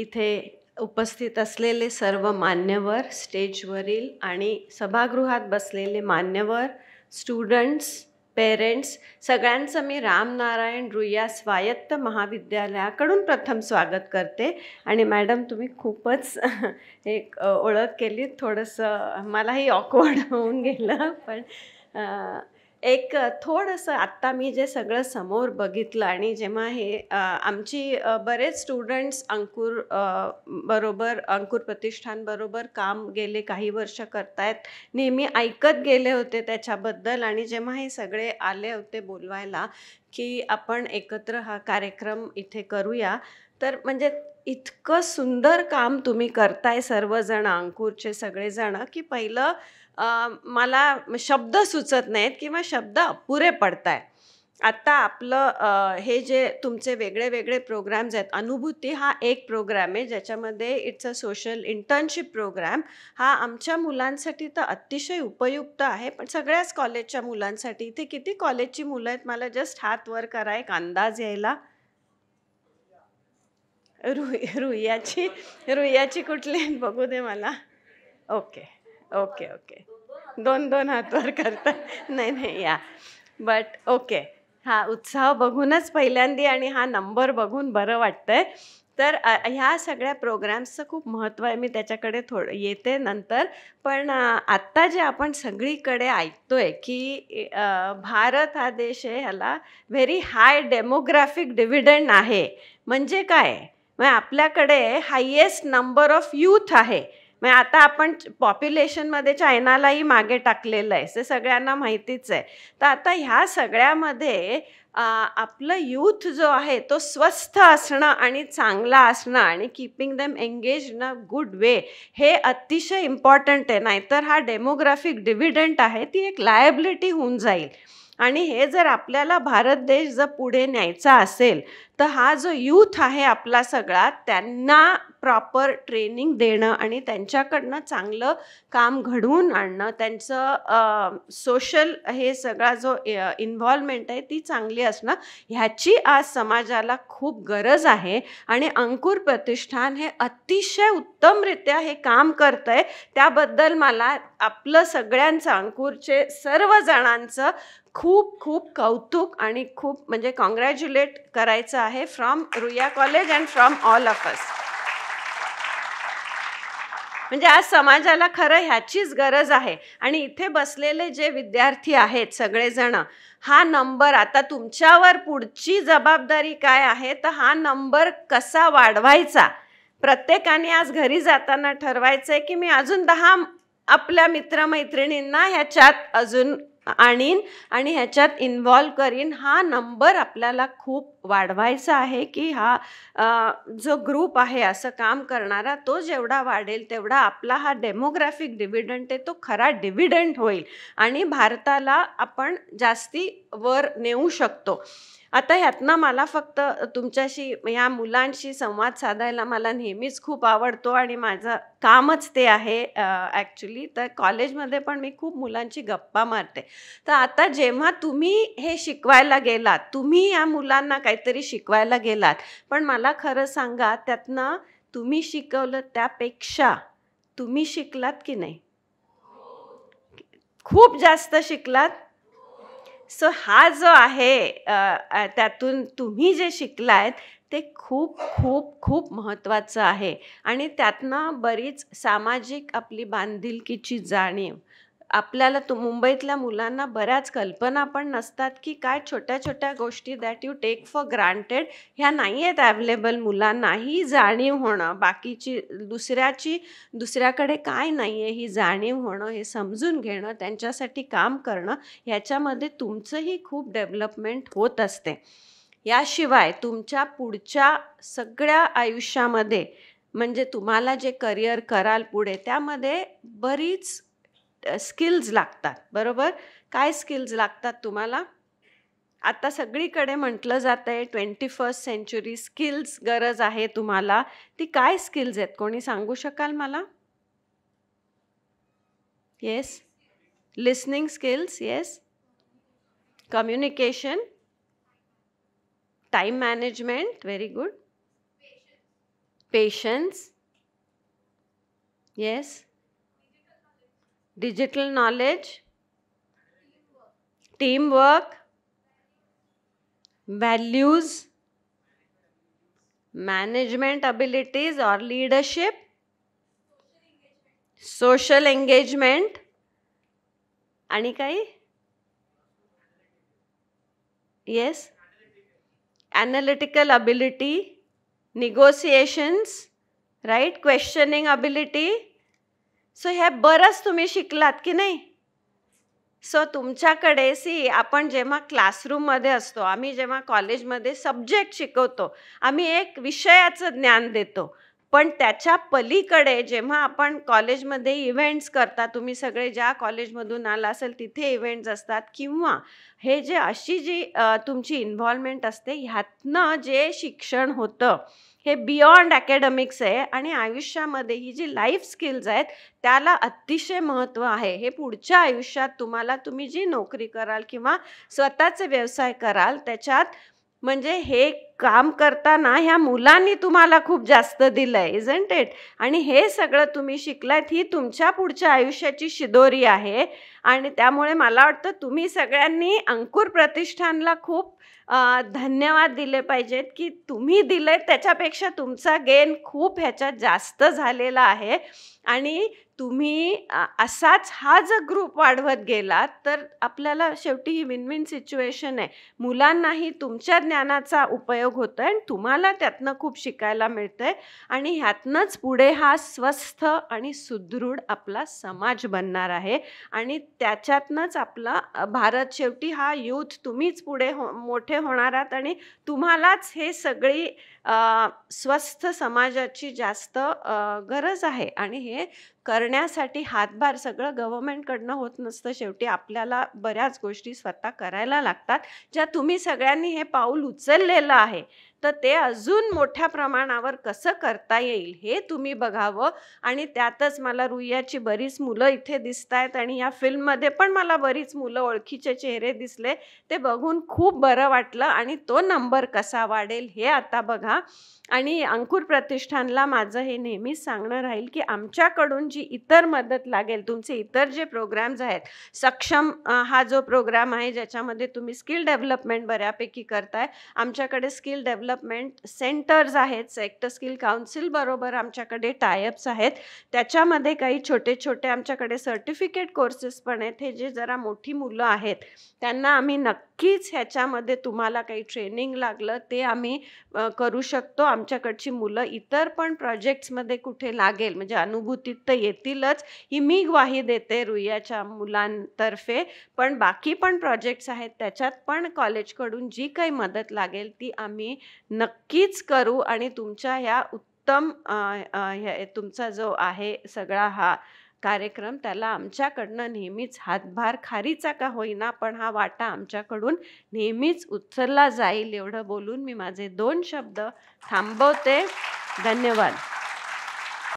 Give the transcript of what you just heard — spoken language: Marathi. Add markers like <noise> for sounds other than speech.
इथे उपस्थित असलेले सर्व मान्यवर स्टेजवरील आणि सभागृहात बसलेले मान्यवर स्टुडंट्स पेरेंट्स सगळ्यांचं मी रामनारायण रुया स्वायत्त महाविद्यालयाकडून प्रथम स्वागत करते आणि मॅडम तुम्ही खूपच <laughs> एक ओळख केली थोडंसं मलाही ऑकवर्ड <laughs> होऊन गेलं पण एक थोडंसं आत्ता मी जे सगळं समोर बघितलं आणि जेव्हा हे आमची बरेच स्टुडंट्स अंकुर बरोबर अंकुर प्रतिष्ठानबरोबर काम गेले काही वर्ष करतायत नेहमी ऐकत गेले होते त्याच्याबद्दल आणि जेव्हा हे सगळे आले होते बोलवायला की आपण एकत्र हा कार्यक्रम इथे करूया तर म्हणजे इतकं सुंदर काम तुम्ही करताय सर्वजण अंकुरचे सगळेजण की पहिलं मला शब्द सुचत नाहीत किंवा शब्द अपुरे पडत आहे आत्ता आपलं हे जे तुमचे वेगळे वेगळे प्रोग्राम्स आहेत अनुभूती हा एक प्रोग्राम आहे ज्याच्यामध्ये it's a social internship program हा आमच्या मुलांसाठी तर अतिशय उपयुक्त आहे पण सगळ्याच कॉलेजच्या मुलांसाठी इथे किती कॉलेजची मुलं आहेत मला जस्ट हात वर करा एक अंदाज यायला रु रुयाची रुयाची कुठली बघू दे मला ओके ओके ओके दोन दोन हातवर करता नाही नाही या बट ओके हा उत्साह बघूनच पहिल्यांदी आणि हा नंबर बघून बरं वाटतंय तर ह्या सगळ्या प्रोग्रॅम्सचं खूप महत्त्व आहे मी त्याच्याकडे थोडं येते नंतर पण आत्ता जे आपण सगळीकडे ऐकतो आहे की भारत हा देश आहे ह्याला व्हेरी हाय डेमोग्राफिक डिव्हिडंड आहे म्हणजे काय मग म्हणजे आपल्याकडे हायेस्ट नंबर ऑफ यूथ आहे म्हणजे आता आपण पॉप्युलेशनमध्ये चायनालाही मागे टाकलेलं आहे ते सगळ्यांना माहितीच आहे तर आता ह्या सगळ्यामध्ये आपलं यूथ जो आहे तो स्वस्थ असणं आणि चांगला असणं आणि keeping them engage in a good way हे अतिशय इम्पॉर्टंट आहे नाहीतर हा डेमोग्राफिक डिव्हिडंट आहे ती एक लायबिलिटी होऊन जाईल आणि हे जर आपल्याला भारत देश जर पुढे न्यायचा असेल तर हा जो यूथ आहे आपला सगळा त्यांना प्रॉपर ट्रेनिंग देणं आणि त्यांच्याकडनं चांगलं काम घडवून आणणं त्यांचं सोशल हे सगळा जो इन्व्हॉल्वमेंट आहे ती चांगली असणं ह्याची आज समाजाला खूप गरज आहे आणि अंकुर प्रतिष्ठान हे अतिशय उत्तमरित्या हे काम करतं आहे त्याबद्दल मला आपलं सगळ्यांचं अंकुरचे सर्व जणांचं खूप खूप कौतुक आणि खूप म्हणजे कॉंग्रॅच्युलेट करायचं आहे from Ruia college and from all of us म्हणजे आज समाजाला खरं ह्याचीच गरज आहे आणि इथे बसलेले जे विद्यार्थी आहेत सगळेजण हा नंबर आता तुमच्यावर पुढची जबाबदारी काय आहे तर हा नंबर कसा वाढवायचा प्रत्येकाने आज घरी जाताना ठरवायचं आहे की मी अजून दहा आपल्या मित्रमैत्रिणींना ह्याच्यात अजून आणीन आणि ह्याच्यात इन्व्हॉल्व करीन हा नंबर आपल्याला खूप वाढवायचं आहे की हा जो ग्रुप आहे असं काम करणारा तो जेवढा वाढेल तेवढा आपला हा डेमोग्राफिक डिव्हिडंट आहे तो खरा डिव्हिडंट होईल आणि भारताला आपण जास्ती वर नेऊ शकतो आता ह्यातनं मला फक्त तुमच्याशी या मुलांशी संवाद साधायला मला नेहमीच खूप आवडतो आणि माझं कामच ते आहे ॲक्च्युली तर कॉलेजमध्ये पण मी खूप मुलांची गप्पा मारते तर आता जेव्हा तुम्ही हे शिकवायला गेलात तुम्ही या मुलांना काही तरी शिकवायला गेलात पण मला खरं सांगा त्यातनं तुम्ही शिकवलं त्यापेक्षा तुम्ही शिकलात की नाही खूप जास्त शिकलात सो हा जो आहे त्यातून तुम्ही जे शिकलायत ते खूप खूप खूप महत्त्वाचं आहे आणि त्यातनं बरीच सामाजिक आपली बांधिलकीची जाणीव आपल्याला तु मुंबईतल्या मुलांना बऱ्याच कल्पना पण नसतात की काय छोट्या छोट्या गोष्टी that you take for granted ह्या नाही आहेत ॲवेलेबल मुलांना ही जाणीव होणं बाकीची दुसऱ्याची दुसऱ्याकडे काय नाही आहे ही जाणीव होणं हे समजून घेणं त्यांच्यासाठी काम करणं ह्याच्यामध्ये तुमचंही खूप डेव्हलपमेंट होत असते याशिवाय तुमच्या पुढच्या सगळ्या आयुष्यामध्ये म्हणजे तुम्हाला जे करिअर कराल पुढे त्यामध्ये बरीच स्किल्स लागतात बरोबर काय स्किल्स लागतात तुम्हाला आता सगळीकडे म्हटलं जातं आहे ट्वेंटी फर्स्ट सेंचुरी स्किल्स गरज आहे तुम्हाला ती काय स्किल्स आहेत कोणी सांगू शकाल मला yes listening skills yes communication time management very good patience yes digital knowledge, teamwork, values, management abilities or leadership, social engagement Anikai? yes? Analytical ability, negotiations, right? Questioning ability. So हे बरंच तुम्ही शिकलात की नाही सो तुमच्याकडे सी आपण जेव्हा क्लासरूममध्ये असतो आम्ही जेव्हा कॉलेजमध्ये सब्जेक्ट शिकवतो आम्ही एक विषयाचं ज्ञान देतो पण त्याच्या पलीकडे जेव्हा आपण कॉलेजमध्ये इव्हेंट्स करता तुम्ही सगळे ज्या कॉलेजमधून आला असेल तिथे इव्हेंट्स असतात किंवा हे जे अशी जी तुमची इन्व्हॉल्वमेंट असते ह्यातनं जे शिक्षण होतं हे बियॉन्ड अकॅडमिक्स आहे आणि आयुष्यामध्ये ही जी लाईफ स्किल्स आहेत त्याला अतिशय महत्त्व आहे हे पुढच्या आयुष्यात तुम्हाला तुम्ही जी नोकरी कराल किंवा स्वतःचे व्यवसाय कराल त्याच्यात म्हणजे हे काम करताना ह्या मुलांनी तुम्हाला खूप जास्त दिलं आहे इजंट इट आणि हे सगळं तुम्ही शिकलात ही तुमच्या पुढच्या आयुष्याची शिदोरी आहे आणि त्यामुळे मला वाटतं तुम्ही सगळ्यांनी अंकुर प्रतिष्ठानला खूप धन्यवाद दिले पाहिजेत की तुम्ही दिले त्याच्यापेक्षा तुमचा गेन खूप ह्याच्यात जास्त झालेला आहे आणि तुम्ही असाच हा जर ग्रुप वाढवत गेलात तर आपल्याला शेवटी ही विन विन सिच्युएशन आहे मुलांनाही तुमच्या ज्ञानाचा उपयोग होतो आहे आणि तुम्हाला त्यातनं खूप शिकायला मिळतंय आणि ह्यातनंच पुढे हा स्वस्थ आणि सुदृढ आपला समाज बनणार आहे आणि त्याच्यातनंच आपला भारत शेवटी हा यूथ तुम्हीच पुढे हो मोठे होणार आहात आणि तुम्हालाच हे सगळी स्वस्थ समाजाची जास्त गरज आहे आणि हे करण्यासाठी हातभार सगळं गव्हर्मेंटकडनं होत नसतं शेवटी आपल्याला बऱ्याच गोष्टी स्वतः करायला लागतात ज्या तुम्ही सगळ्यांनी हे पाऊल उचललेलं आहे तर ते अजून मोठ्या प्रमाणावर कसं करता येईल हे तुम्ही बघावं आणि त्यातच मला रुईयाची बरीच मुलं इथे दिसत आहेत आणि या फिल्ममध्ये पण मला बरीच मुलं ओळखीचे चेहरे दिसले ते बघून खूप बरं वाटलं आणि तो नंबर कसा वाढेल हे आता बघा आणि अंकुर प्रतिष्ठानला माझं हे नेहमीच सांगणं राहील की आमच्याकडून जी इतर मदत लागेल तुमचे इतर जे प्रोग्राम्स आहेत सक्षम हा जो प्रोग्राम आहे ज्याच्यामध्ये तुम्ही स्किल डेव्हलपमेंट बऱ्यापैकी करताय आमच्याकडे स्किल डेव्हलप डेव्हलपमेंट सेंटर्स आहेत सेक्टर स्किल काउन्सिल बरोबर आमच्याकडे टायअप्स आहेत त्याच्यामध्ये काही छोटे छोटे आमच्याकडे सर्टिफिकेट कोर्सेस पण आहेत हे जे जरा मोठी मुलं आहेत त्यांना आम्ही नक्की नक्कीच ह्याच्यामध्ये तुम्हाला काही ट्रेनिंग लागलं ते आम्ही करू शकतो आमच्याकडची मुलं इतर पण प्रोजेक्ट्समध्ये कुठे लागेल म्हणजे अनुभूतीत तर येतीलच ही मी ग्वाही देते रुयाच्या मुलांतर्फे पण बाकी पण प्रोजेक्ट्स आहेत त्याच्यात पण कॉलेजकडून जी काही मदत लागेल ती आम्ही नक्कीच करू आणि तुमच्या ह्या उत्तम तुमचा जो आहे सगळा हा कार्यक्रम त्याला आमच्याकडनं नेहमीच हातभार खारीचा का होईना पण हा वाटा आमच्याकडून नेहमीच उचलला जाईल एवढं बोलून मी माझे दोन शब्द थांबवते धन्यवाद